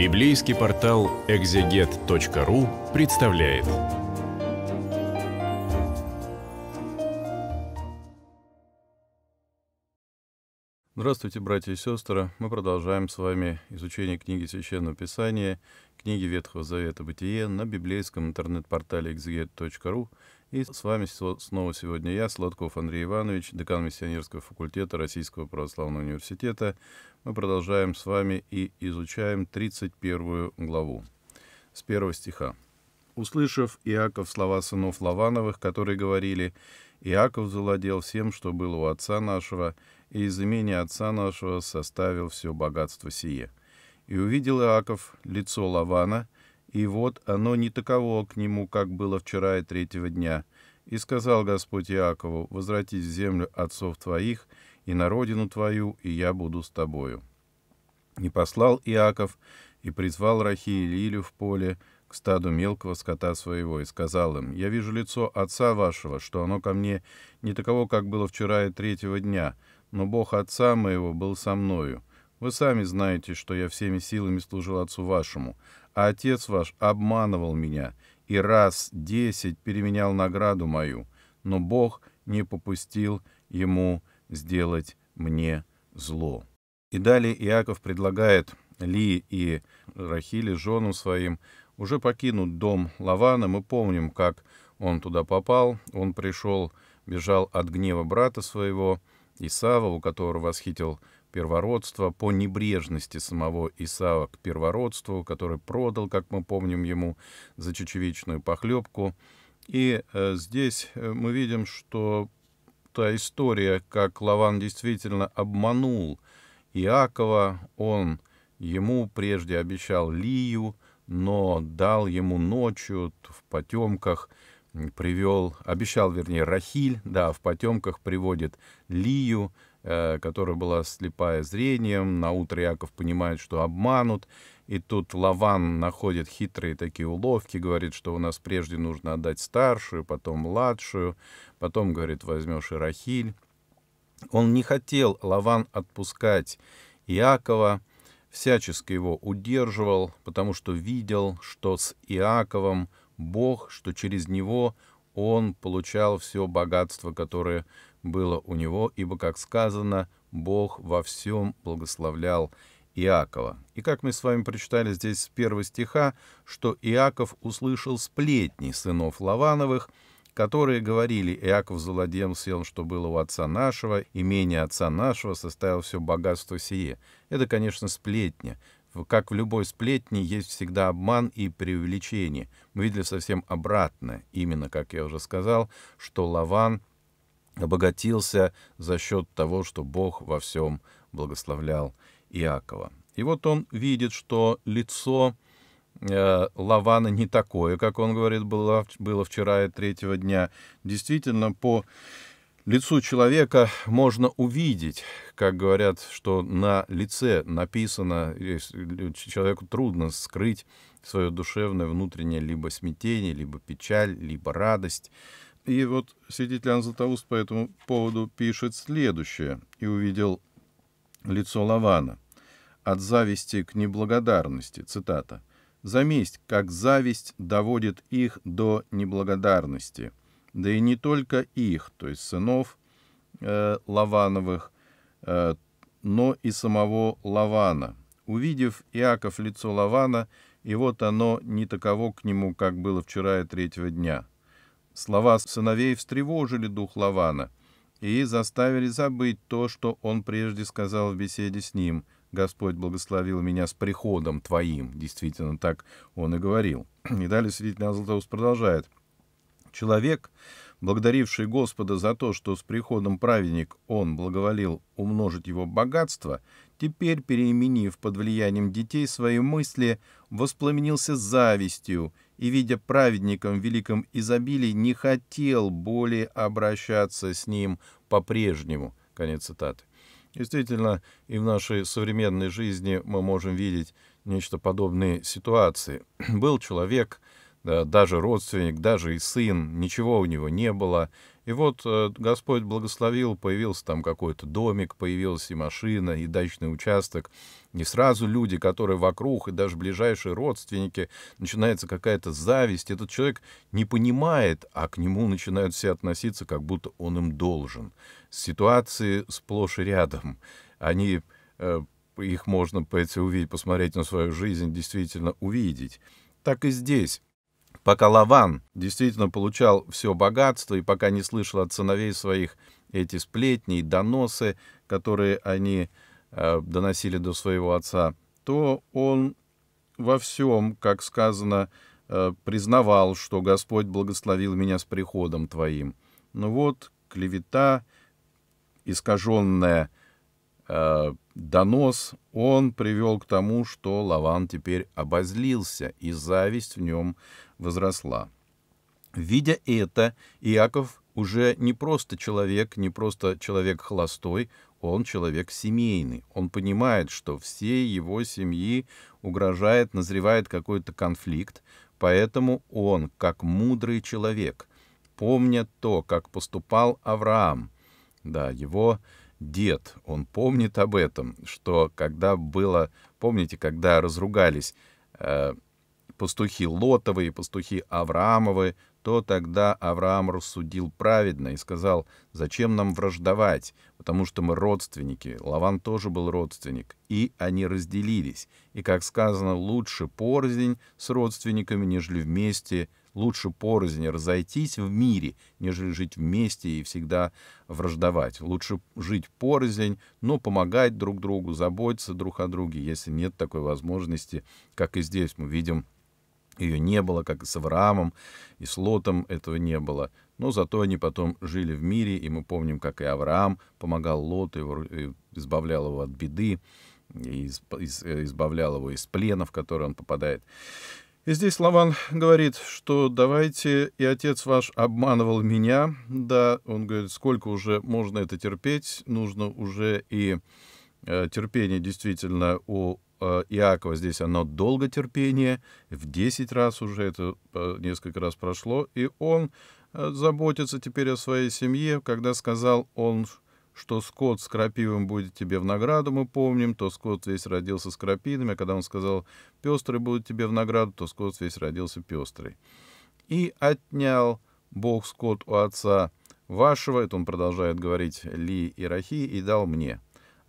Библейский портал экзегет.ру представляет. Здравствуйте, братья и сестры! Мы продолжаем с вами изучение книги Священного Писания, книги Ветхого Завета Бытие на библейском интернет-портале экзегет.ру и с вами снова сегодня я, Сладков Андрей Иванович, декан миссионерского факультета Российского православного университета. Мы продолжаем с вами и изучаем 31 главу с первого стиха. Услышав Иаков слова сынов Лавановых, которые говорили, Иаков завладел всем, что было у отца нашего, и из имени отца нашего составил все богатство сие. И увидел Иаков лицо Лавана — и вот оно не таково к нему, как было вчера и третьего дня. И сказал Господь Иакову, возвратись в землю отцов твоих и на родину твою, и я буду с тобою. И послал Иаков, и призвал Рахи и Лилю в поле к стаду мелкого скота своего, и сказал им, «Я вижу лицо отца вашего, что оно ко мне не таково, как было вчера и третьего дня, но Бог отца моего был со мною. Вы сами знаете, что я всеми силами служил отцу вашему, а отец ваш обманывал меня и раз десять переменял награду мою, но Бог не попустил ему сделать мне зло». И далее Иаков предлагает Ли и Рахиле, женам своим, уже покинуть дом Лавана. Мы помним, как он туда попал. Он пришел, бежал от гнева брата своего, Исава, у которого восхитил первородства, по небрежности самого Исава к первородству, который продал, как мы помним ему, за чечевичную похлебку. И э, здесь э, мы видим, что та история, как Лаван действительно обманул Иакова, он ему прежде обещал Лию, но дал ему ночью в потемках, привел, обещал, вернее, Рахиль, да, в потемках приводит Лию, Э, которая была слепая зрением. На утро Яков понимает, что обманут. И тут Лаван находит хитрые такие уловки, говорит, что у нас прежде нужно отдать старшую, потом младшую, потом, говорит, возьмешь и Рахиль. Он не хотел Лаван отпускать Иакова, всячески его удерживал, потому что видел, что с Иаковом Бог, что через него он получал все богатство, которое было у него, ибо, как сказано, Бог во всем благословлял Иакова. И как мы с вами прочитали здесь с первого стиха, что Иаков услышал сплетни сынов Лавановых, которые говорили, Иаков золодем всем, что было у отца нашего, имение отца нашего составил все богатство сие. Это, конечно, сплетня. Как в любой сплетне есть всегда обман и преувеличение. Мы видели совсем обратное, именно, как я уже сказал, что Лаван обогатился за счет того, что Бог во всем благословлял Иакова. И вот он видит, что лицо э, Лавана не такое, как он говорит, было, было вчера и третьего дня. Действительно, по лицу человека можно увидеть, как говорят, что на лице написано, человеку трудно скрыть свое душевное, внутреннее либо смятение, либо печаль, либо радость. И вот святитель Иоанн Златоуст по этому поводу пишет следующее. «И увидел лицо Лавана от зависти к неблагодарности». Цитата. «За как зависть, доводит их до неблагодарности. Да и не только их, то есть сынов э, Лавановых, э, но и самого Лавана. Увидев Иаков лицо Лавана, и вот оно не таково к нему, как было вчера и третьего дня». Слова сыновей встревожили дух Лавана и заставили забыть то, что он прежде сказал в беседе с ним. «Господь благословил меня с приходом твоим». Действительно, так он и говорил. И далее свидетель Златоуст продолжает. «Человек, благодаривший Господа за то, что с приходом праведник он благоволил умножить его богатство, теперь, переименив под влиянием детей свои мысли, воспламенился завистью и, видя праведником в великом изобилии, не хотел более обращаться с ним по-прежнему». Конец цитаты. Действительно, и в нашей современной жизни мы можем видеть нечто подобные ситуации. Был человек, даже родственник, даже и сын, ничего у него не было, и вот э, Господь благословил, появился там какой-то домик, появилась и машина, и дачный участок. И сразу люди, которые вокруг, и даже ближайшие родственники, начинается какая-то зависть. Этот человек не понимает, а к нему начинают все относиться, как будто он им должен. Ситуации сплошь и рядом. Они, э, их можно, по посмотреть на свою жизнь, действительно увидеть. Так и здесь Пока Лаван действительно получал все богатство и пока не слышал от сыновей своих эти сплетни и доносы, которые они э, доносили до своего отца, то он во всем, как сказано, э, признавал, что Господь благословил меня с приходом твоим. Ну вот, клевета, искаженная э, донос, он привел к тому, что Лаван теперь обозлился, и зависть в нем возросла. Видя это, Иаков уже не просто человек, не просто человек холостой, он человек семейный. Он понимает, что всей его семьи угрожает, назревает какой-то конфликт, поэтому он, как мудрый человек, помня то, как поступал Авраам, да, его дед, он помнит об этом, что когда было, помните, когда разругались, э, пастухи Лотовы и пастухи Авраамовы, то тогда Авраам рассудил праведно и сказал, зачем нам враждовать, потому что мы родственники, Лаван тоже был родственник, и они разделились. И, как сказано, лучше порознь с родственниками, нежели вместе, лучше порознь разойтись в мире, нежели жить вместе и всегда враждовать. Лучше жить порознь, но помогать друг другу, заботиться друг о друге, если нет такой возможности, как и здесь мы видим, ее не было, как и с Авраамом, и с Лотом этого не было. Но зато они потом жили в мире, и мы помним, как и Авраам помогал Лоту, избавлял его от беды, и э, избавлял его из плена, в который он попадает. И здесь Лаван говорит, что давайте, и отец ваш обманывал меня, да, он говорит, сколько уже можно это терпеть, нужно уже и э, терпение действительно у Э, Иакова здесь оно долготерпение в 10 раз уже это э, несколько раз прошло, и он э, заботится теперь о своей семье, когда сказал он, что скот с крапивым будет тебе в награду, мы помним, то скот весь родился с крапинами, а когда он сказал «пестрый будет тебе в награду», то скот весь родился пестрый. «И отнял Бог скот у отца вашего», это он продолжает говорить Ли и Рахи, «и дал мне».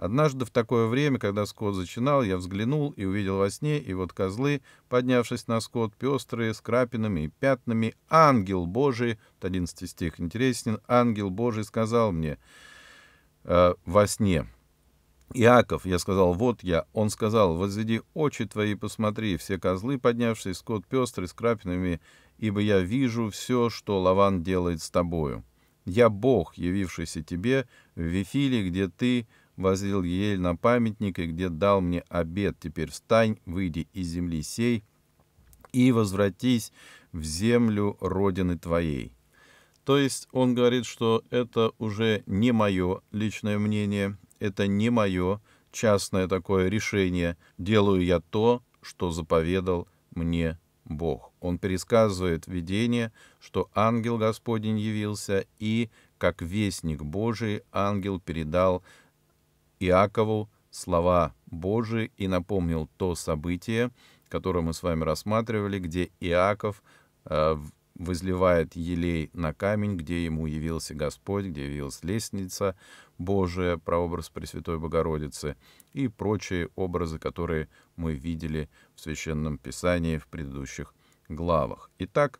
Однажды в такое время, когда скот зачинал, я взглянул и увидел во сне, и вот козлы, поднявшись на скот, пестрые, с крапинами и пятнами, ангел Божий, 11 стих интересен, ангел Божий сказал мне э, во сне, Иаков, я сказал, вот я. Он сказал, возведи очи твои, посмотри, все козлы, поднявшие скот пестрый, с крапинами, ибо я вижу все, что Лаван делает с тобою. Я Бог, явившийся тебе в Вифиле, где ты возлил ель на памятник, и где дал мне обед, теперь встань, выйди из земли сей и возвратись в землю родины твоей». То есть он говорит, что это уже не мое личное мнение, это не мое частное такое решение. Делаю я то, что заповедал мне Бог. Он пересказывает видение, что ангел Господень явился, и, как вестник Божий, ангел передал Иакову слова Божии и напомнил то событие, которое мы с вами рассматривали, где Иаков э, возливает елей на камень, где ему явился Господь, где явилась лестница Божия, прообраз Пресвятой Богородицы и прочие образы, которые мы видели в Священном Писании в предыдущих главах. Итак,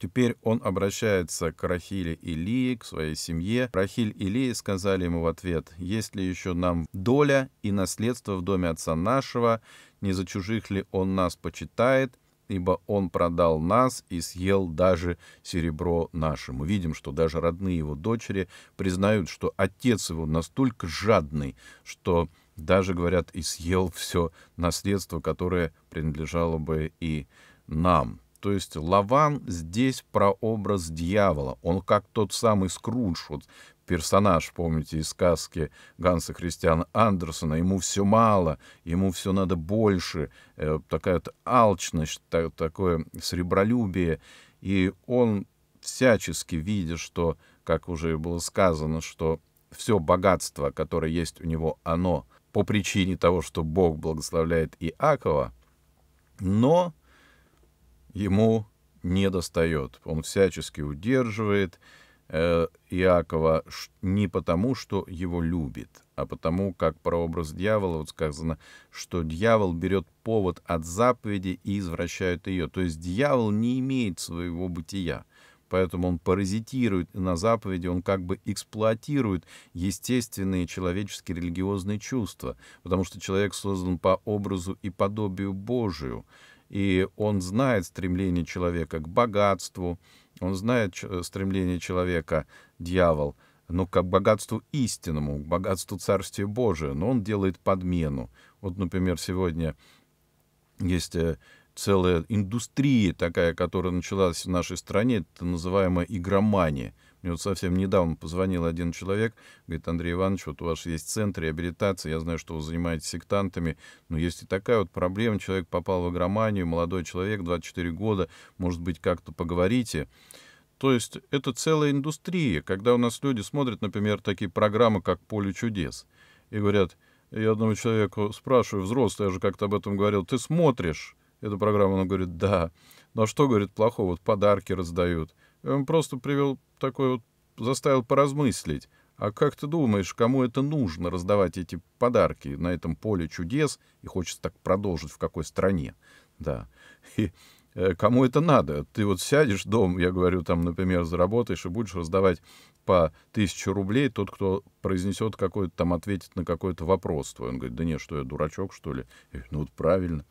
Теперь он обращается к Рахиле и Лии, к своей семье. Рахиль и Лия сказали ему в ответ, «Есть ли еще нам доля и наследство в доме отца нашего? Не за чужих ли он нас почитает?» ибо он продал нас и съел даже серебро наше. Мы видим, что даже родные его дочери признают, что отец его настолько жадный, что даже, говорят, и съел все наследство, которое принадлежало бы и нам. То есть Лаван здесь прообраз дьявола. Он как тот самый Скрудж, вот персонаж, помните, из сказки Ганса Христиана Андерсона. Ему все мало, ему все надо больше. Э, такая вот алчность, такое сребролюбие. И он всячески видит, что, как уже было сказано, что все богатство, которое есть у него, оно по причине того, что Бог благословляет Иакова, но ему не достает. Он всячески удерживает э, Иакова не потому, что его любит, а потому, как прообраз дьявола вот сказано, что дьявол берет повод от заповеди и извращает ее. То есть дьявол не имеет своего бытия. Поэтому он паразитирует на заповеди, он как бы эксплуатирует естественные человеческие религиозные чувства, потому что человек создан по образу и подобию Божию. И он знает стремление человека к богатству, он знает стремление человека, дьявол, но к богатству истинному, к богатству Царствия Божия, но он делает подмену. Вот, например, сегодня есть э, целая индустрия такая, которая началась в нашей стране, это называемая игромания – мне вот совсем недавно позвонил один человек, говорит, Андрей Иванович, вот у вас есть центр реабилитации, я знаю, что вы занимаетесь сектантами, но есть и такая вот проблема, человек попал в агроманию, молодой человек, 24 года, может быть, как-то поговорите. То есть это целая индустрия, когда у нас люди смотрят, например, такие программы, как «Поле чудес», и говорят, я одному человеку спрашиваю, взрослый, я же как-то об этом говорил, ты смотришь эту программу? Он говорит, да. Ну а что, говорит, плохого? Вот подарки раздают он просто привел такой вот, заставил поразмыслить. А как ты думаешь, кому это нужно, раздавать эти подарки на этом поле чудес, и хочется так продолжить, в какой стране? Да. И э, кому это надо? Ты вот сядешь дом, я говорю, там, например, заработаешь и будешь раздавать по тысячу рублей тот, кто произнесет какой-то там, ответит на какой-то вопрос твой. Он говорит, да нет, что я дурачок, что ли? говорю, ну вот правильно.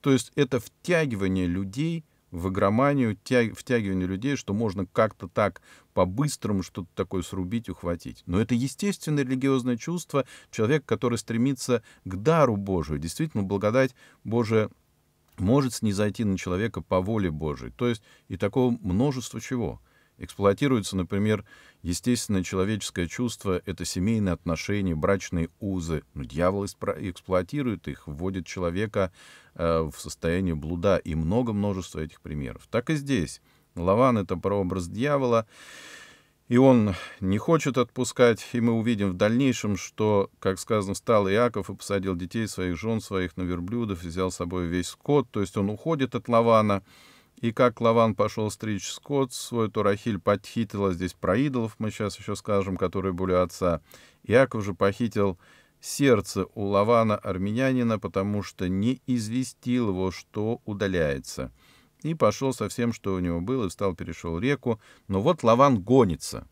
То есть это втягивание людей в игроманию, втягивание людей, что можно как-то так по-быстрому что-то такое срубить, ухватить. Но это естественное религиозное чувство человека, который стремится к дару Божию. Действительно, благодать Божия может снизойти на человека по воле Божией. То есть и такого множества чего — Эксплуатируется, например, естественное человеческое чувство — это семейные отношения, брачные узы. Но дьявол эксплуатирует их, вводит человека э, в состояние блуда. И много множество этих примеров. Так и здесь. Лаван — это прообраз дьявола. И он не хочет отпускать, и мы увидим в дальнейшем, что, как сказано, встал Иаков и посадил детей своих жен своих на верблюдов, взял с собой весь скот, то есть он уходит от Лавана, и как Лаван пошел стричь скот свой, Турахиль Рахиль подхитила здесь Проидолов мы сейчас еще скажем, которые были отца. Иаков же похитил сердце у Лавана армянина, потому что не известил его, что удаляется. И пошел со всем, что у него было, и встал, перешел реку. Но вот Лаван гонится.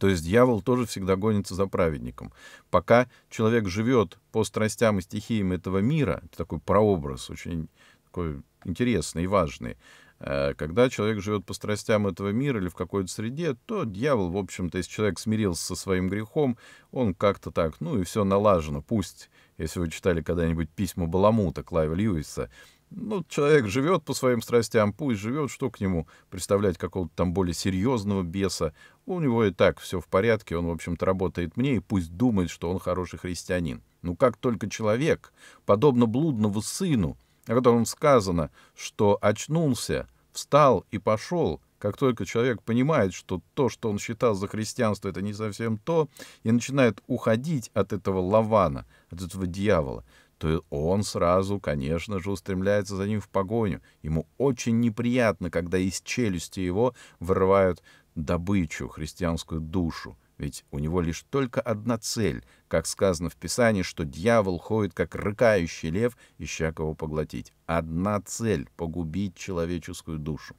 То есть дьявол тоже всегда гонится за праведником. Пока человек живет по страстям и стихиям этого мира, это такой прообраз, очень такой интересный и важный, Э, когда человек живет по страстям этого мира или в какой-то среде, то дьявол, в общем-то, если человек смирился со своим грехом, он как-то так, ну и все налажено. Пусть, если вы читали когда-нибудь письма Баламута Клайва Льюиса, ну, человек живет по своим страстям, пусть живет, что к нему представлять какого-то там более серьезного беса. У него и так все в порядке, он, в общем-то, работает мне, и пусть думает, что он хороший христианин. Но ну, как только человек, подобно блудному сыну, о котором сказано, что очнулся, встал и пошел, как только человек понимает, что то, что он считал за христианство, это не совсем то, и начинает уходить от этого лавана, от этого дьявола, то он сразу, конечно же, устремляется за ним в погоню. Ему очень неприятно, когда из челюсти его вырывают добычу, христианскую душу. Ведь у него лишь только одна цель, как сказано в Писании, что дьявол ходит, как рыкающий лев, ища кого поглотить. Одна цель — погубить человеческую душу.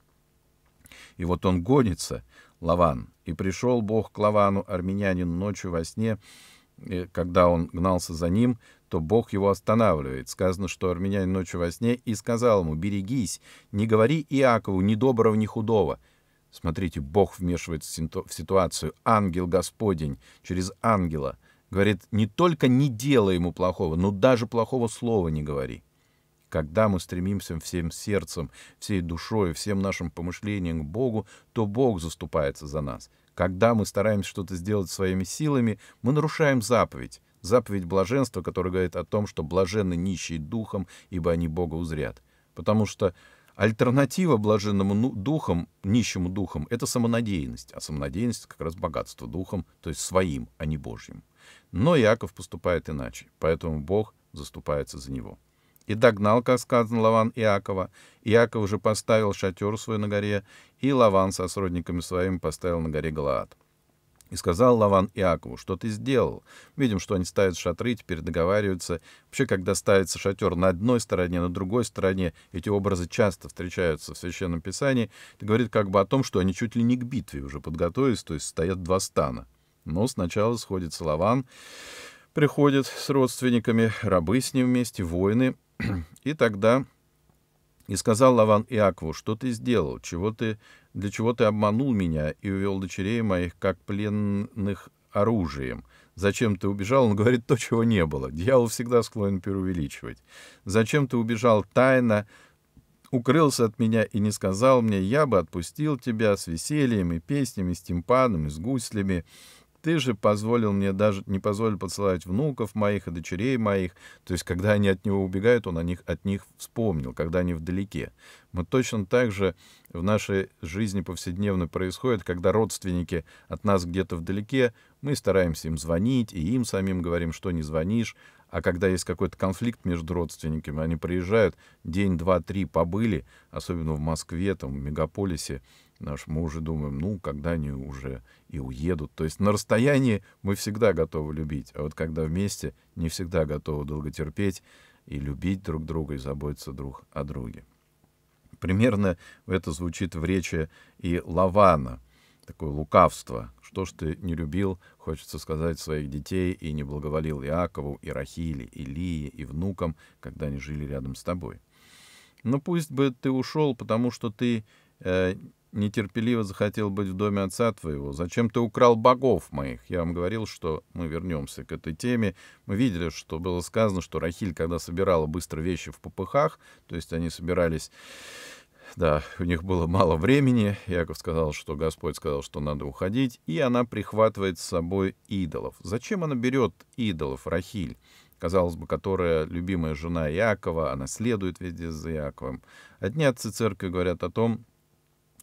И вот он гонится, Лаван, и пришел Бог к Лавану, армянин ночью во сне, когда он гнался за ним, то Бог его останавливает. Сказано, что армянин ночью во сне и сказал ему, «Берегись, не говори Иакову ни доброго, ни худого». Смотрите, Бог вмешивается в ситуацию. Ангел Господень через ангела говорит, не только не делай ему плохого, но даже плохого слова не говори. Когда мы стремимся всем сердцем, всей душой, всем нашим помышлением к Богу, то Бог заступается за нас. Когда мы стараемся что-то сделать своими силами, мы нарушаем заповедь. Заповедь блаженства, которая говорит о том, что блаженны нищие духом, ибо они Бога узрят. Потому что Альтернатива блаженным ну, духом, нищему духом, это самонадеянность, а самонадеянность как раз богатство духом, то есть своим, а не Божьим. Но Иаков поступает иначе, поэтому Бог заступается за него. И догнал, как сказано, Лаван Иакова. Иаков уже поставил шатер свой на горе, и Лаван со сродниками своими поставил на горе Галаад. И сказал Лаван Иакову, что ты сделал. Видим, что они ставят шатры, теперь договариваются. Вообще, когда ставится шатер на одной стороне, на другой стороне, эти образы часто встречаются в Священном Писании. Это говорит как бы о том, что они чуть ли не к битве уже подготовились, то есть стоят два стана. Но сначала сходится Лаван, приходит с родственниками, рабы с ним вместе, воины. И тогда и сказал Лаван Иакову, что ты сделал, чего ты, для чего ты обманул меня и увел дочерей моих, как пленных оружием. Зачем ты убежал? Он говорит то, чего не было. Дьявол всегда склонен преувеличивать. Зачем ты убежал тайно, укрылся от меня и не сказал мне, я бы отпустил тебя с весельем и песнями, с тимпаном и с гуслями, ты же позволил мне даже, не позволил поцеловать внуков моих и дочерей моих. То есть, когда они от него убегают, он о них, от них вспомнил, когда они вдалеке. Мы точно так же в нашей жизни повседневно происходит, когда родственники от нас где-то вдалеке, мы стараемся им звонить, и им самим говорим, что не звонишь. А когда есть какой-то конфликт между родственниками, они приезжают, день, два, три побыли, особенно в Москве, там, в мегаполисе, Наш, мы уже думаем, ну, когда они уже и уедут. То есть на расстоянии мы всегда готовы любить, а вот когда вместе, не всегда готовы долго терпеть и любить друг друга и заботиться друг о друге. Примерно это звучит в речи и Лавана, такое лукавство. Что ж ты не любил, хочется сказать, своих детей и не благоволил Иакову, и Рахиле, и Лии, и внукам, когда они жили рядом с тобой. Но ну, пусть бы ты ушел, потому что ты э, нетерпеливо захотел быть в доме отца твоего. Зачем ты украл богов моих? Я вам говорил, что мы вернемся к этой теме. Мы видели, что было сказано, что Рахиль, когда собирала быстро вещи в попыхах, то есть они собирались да, у них было мало времени. Яков сказал, что Господь сказал, что надо уходить. И она прихватывает с собой идолов. Зачем она берет идолов, Рахиль? казалось бы, которая любимая жена Якова, она следует везде за Иаковым. Одни отцы церкви говорят о том,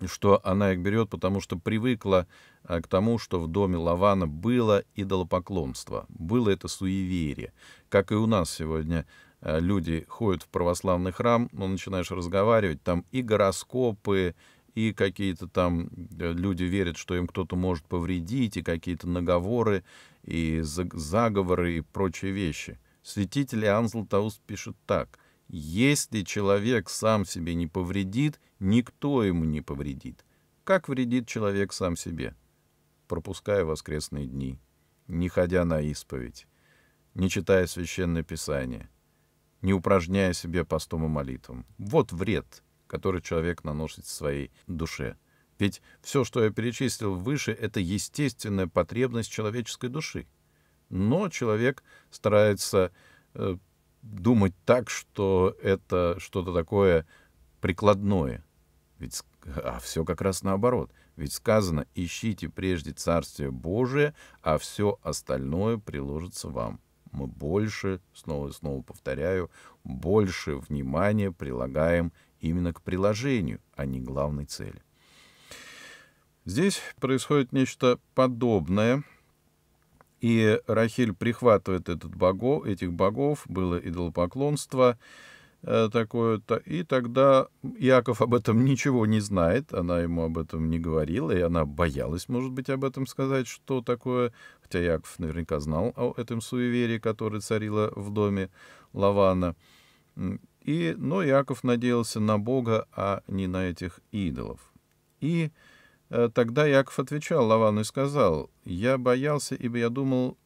что она их берет, потому что привыкла э, к тому, что в доме Лавана было идолопоклонство, было это суеверие. Как и у нас сегодня э, люди ходят в православный храм, но ну, начинаешь разговаривать, там и гороскопы, и какие-то там э, люди верят, что им кто-то может повредить, и какие-то наговоры, и заговоры, и прочие вещи. Святитель Анзл Таус пишет так. «Если человек сам себе не повредит Никто ему не повредит. Как вредит человек сам себе? Пропуская воскресные дни, не ходя на исповедь, не читая священное писание, не упражняя себе постом и молитвам. Вот вред, который человек наносит своей душе. Ведь все, что я перечислил выше, это естественная потребность человеческой души. Но человек старается э, думать так, что это что-то такое прикладное, ведь, а все как раз наоборот. Ведь сказано, ищите прежде Царствие Божие, а все остальное приложится вам. Мы больше, снова и снова повторяю, больше внимания прилагаем именно к приложению, а не главной цели. Здесь происходит нечто подобное. И Рахиль прихватывает этот богов, этих богов, было идолопоклонство, поклонство Э, такое-то. И тогда Яков об этом ничего не знает, она ему об этом не говорила, и она боялась, может быть, об этом сказать, что такое. Хотя Яков наверняка знал о этом суеверии, которое царило в доме Лавана. И, но Яков надеялся на Бога, а не на этих идолов. И э, тогда Яков отвечал Лавану и сказал, «Я боялся, ибо я думал,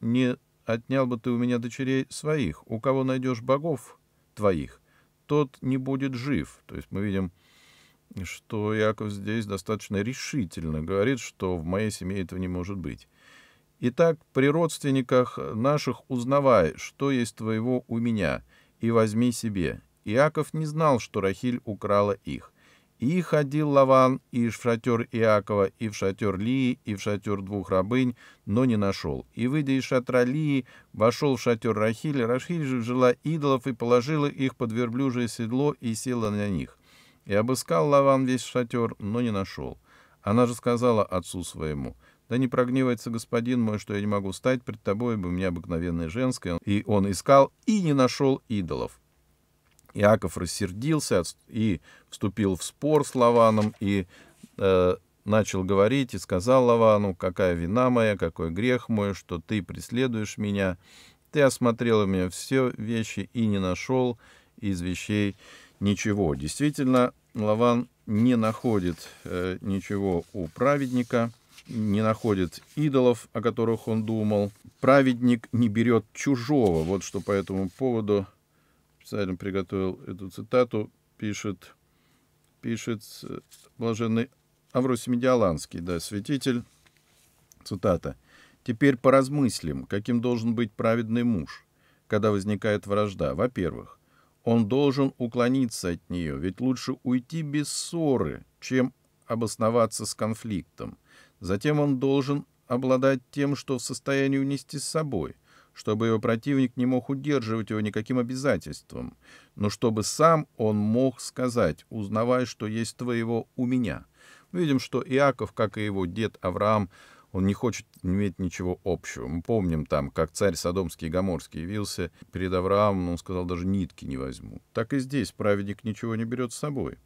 не отнял бы ты у меня дочерей своих, у кого найдешь богов, твоих, тот не будет жив. То есть мы видим, что Яков здесь достаточно решительно говорит, что в моей семье этого не может быть. Итак, при родственниках наших узнавай, что есть твоего у меня, и возьми себе. Иаков не знал, что Рахиль украла их. И ходил Лаван и в шатер Иакова, и в шатер Лии, и в шатер двух рабынь, но не нашел. И, выйдя из шатра Лии, вошел в шатер Рахиля. Рахиль же жила идолов и положила их под верблюжье седло и села на них. И обыскал Лаван весь шатер, но не нашел. Она же сказала отцу своему, «Да не прогневается господин мой, что я не могу встать пред тобой, ибо у меня обыкновенное женское». И он искал и не нашел идолов. Иаков рассердился и вступил в спор с Лаваном, и э, начал говорить и сказал Лавану, «Какая вина моя, какой грех мой, что ты преследуешь меня. Ты осмотрел у меня все вещи и не нашел из вещей ничего». Действительно, Лаван не находит э, ничего у праведника, не находит идолов, о которых он думал. Праведник не берет чужого. Вот что по этому поводу специально приготовил эту цитату, пишет, пишет э, блаженный Авросий Медиаланский, да, святитель, цитата, «Теперь поразмыслим, каким должен быть праведный муж, когда возникает вражда. Во-первых, он должен уклониться от нее, ведь лучше уйти без ссоры, чем обосноваться с конфликтом. Затем он должен обладать тем, что в состоянии унести с собой – чтобы его противник не мог удерживать его никаким обязательством, но чтобы сам он мог сказать, узнавая, что есть твоего у меня. Мы видим, что Иаков, как и его дед Авраам, он не хочет иметь ничего общего. Мы помним там, как царь Содомский и Гоморский явился перед Авраамом, он сказал, даже нитки не возьму. Так и здесь праведник ничего не берет с собой.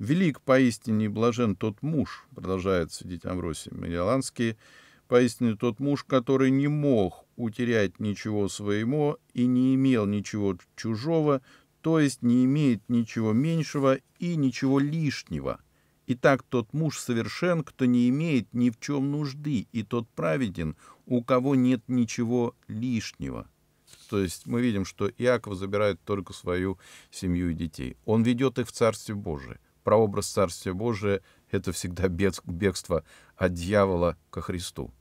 «Велик поистине блажен тот муж», — продолжает свидетель Амвросий Медиаланский, «поистине тот муж, который не мог утерять ничего своему и не имел ничего чужого, то есть не имеет ничего меньшего и ничего лишнего. Итак, тот муж совершен, кто не имеет ни в чем нужды, и тот праведен, у кого нет ничего лишнего. То есть мы видим, что Иаков забирает только свою семью и детей. Он ведет их в Царствие Божие. Прообраз Царствия Божия — это всегда бегство от дьявола ко Христу.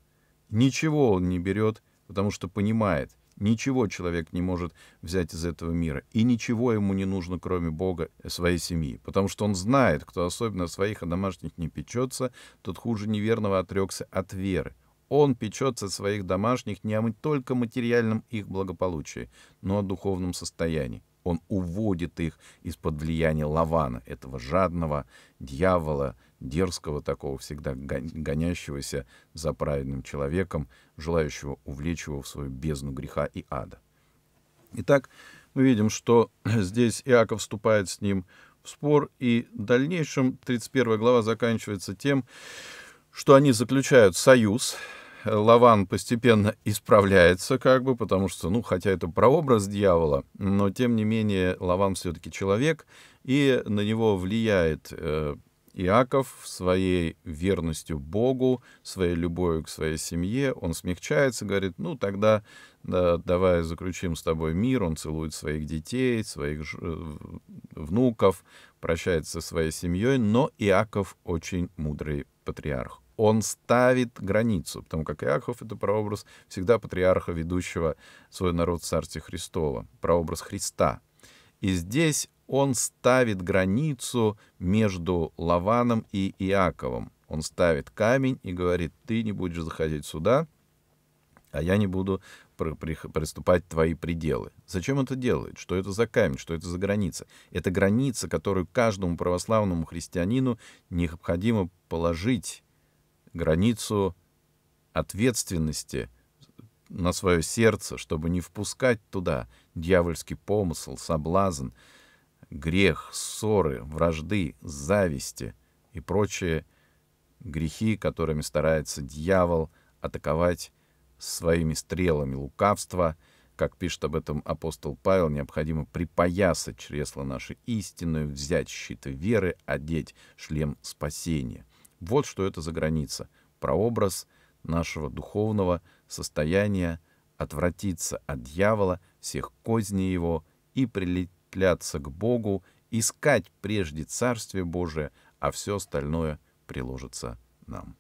Ничего он не берет — потому что понимает, ничего человек не может взять из этого мира, и ничего ему не нужно, кроме Бога, э, своей семьи, потому что он знает, кто особенно о своих о домашних не печется, тот хуже неверного отрекся от веры. Он печется своих домашних не о только материальном их благополучии, но о духовном состоянии. Он уводит их из-под влияния Лавана, этого жадного дьявола, дерзкого такого, всегда гонящегося за праведным человеком, желающего увлечь его в свою бездну греха и ада. Итак, мы видим, что здесь Иаков вступает с ним в спор, и в дальнейшем 31 глава заканчивается тем, что они заключают союз, Лаван постепенно исправляется, как бы, потому что, ну, хотя это прообраз дьявола, но тем не менее Лаван все-таки человек, и на него влияет э, Иаков своей верностью Богу, своей любовью к своей семье, он смягчается, говорит, ну тогда да, давай заключим с тобой мир, он целует своих детей, своих ж... Э, внуков, прощается со своей семьей, но Иаков очень мудрый патриарх. Он ставит границу, потому как Иаков — это прообраз всегда патриарха, ведущего свой народ в Царстве Христова, прообраз Христа. И здесь он ставит границу между Лаваном и Иаковом. Он ставит камень и говорит, ты не будешь заходить сюда, а я не буду приступать твои пределы. Зачем это делает? Что это за камень? Что это за граница? Это граница, которую каждому православному христианину необходимо положить границу ответственности на свое сердце, чтобы не впускать туда дьявольский помысл, соблазн, грех, ссоры, вражды, зависти и прочие грехи, которыми старается дьявол атаковать своими стрелами лукавства, как пишет об этом апостол Павел, необходимо припоясать чресло наше истинную, взять щит веры, одеть шлем спасения. Вот что это за граница, прообраз нашего духовного состояния, отвратиться от дьявола, всех козней его и прилететь обратляться к Богу, искать прежде Царствие Божие, а все остальное приложится нам.